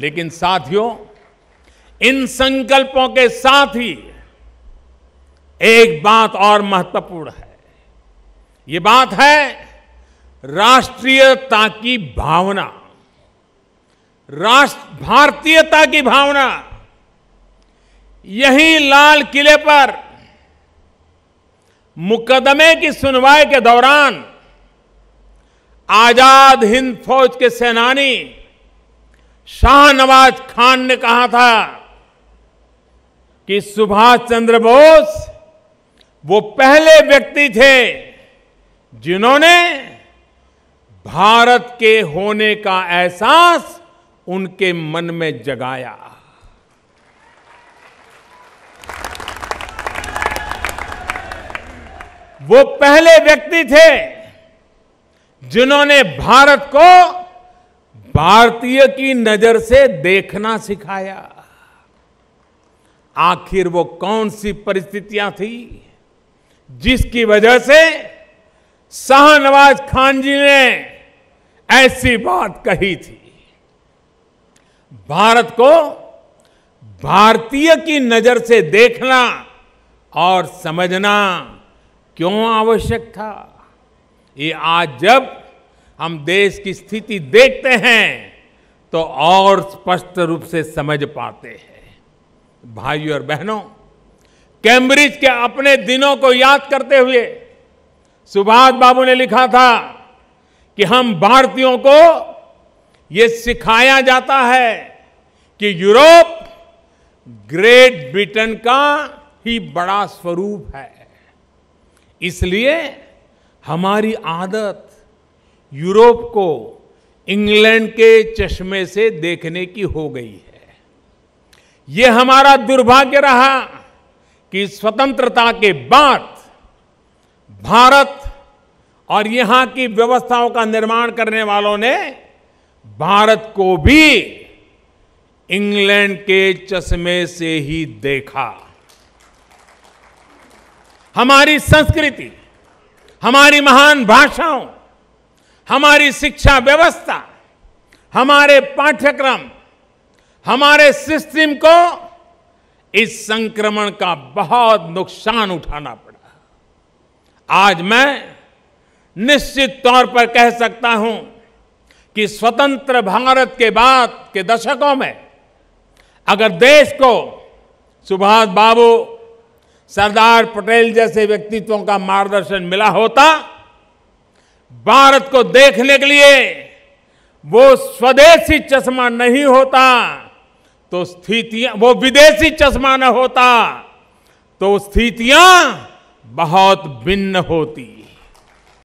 लेकिन साथियों इन संकल्पों के साथ ही एक बात और महत्वपूर्ण है ये बात है राष्ट्रीयता की भावना राष्ट्र भारतीयता की भावना यही लाल किले पर मुकदमे की सुनवाई के दौरान आजाद हिंद फौज के सेनानी शाहनवाज खान ने कहा था कि सुभाष चंद्र बोस वो पहले व्यक्ति थे जिन्होंने भारत के होने का एहसास उनके मन में जगाया वो पहले व्यक्ति थे जिन्होंने भारत को भारतीय की नजर से देखना सिखाया आखिर वो कौन सी परिस्थितियां थी जिसकी वजह से शाहनवाज खान जी ने ऐसी बात कही थी भारत को भारतीय की नजर से देखना और समझना क्यों आवश्यक था ये आज जब हम देश की स्थिति देखते हैं तो और स्पष्ट रूप से समझ पाते हैं भाइयों और बहनों कैम्ब्रिज के अपने दिनों को याद करते हुए सुभाष बाबू ने लिखा था कि हम भारतीयों को यह सिखाया जाता है कि यूरोप ग्रेट ब्रिटेन का ही बड़ा स्वरूप है इसलिए हमारी आदत यूरोप को इंग्लैंड के चश्मे से देखने की हो गई है ये हमारा दुर्भाग्य रहा कि स्वतंत्रता के बाद भारत और यहां की व्यवस्थाओं का निर्माण करने वालों ने भारत को भी इंग्लैंड के चश्मे से ही देखा हमारी संस्कृति हमारी महान भाषाओं हमारी शिक्षा व्यवस्था हमारे पाठ्यक्रम हमारे सिस्टम को इस संक्रमण का बहुत नुकसान उठाना पड़ा आज मैं निश्चित तौर पर कह सकता हूं कि स्वतंत्र भारत के बाद के दशकों में अगर देश को सुभाष बाबू सरदार पटेल जैसे व्यक्तित्वों का मार्गदर्शन मिला होता भारत को देखने के लिए वो स्वदेशी चश्मा नहीं होता तो स्थितियां वो विदेशी चश्मा न होता तो स्थितियां बहुत भिन्न होती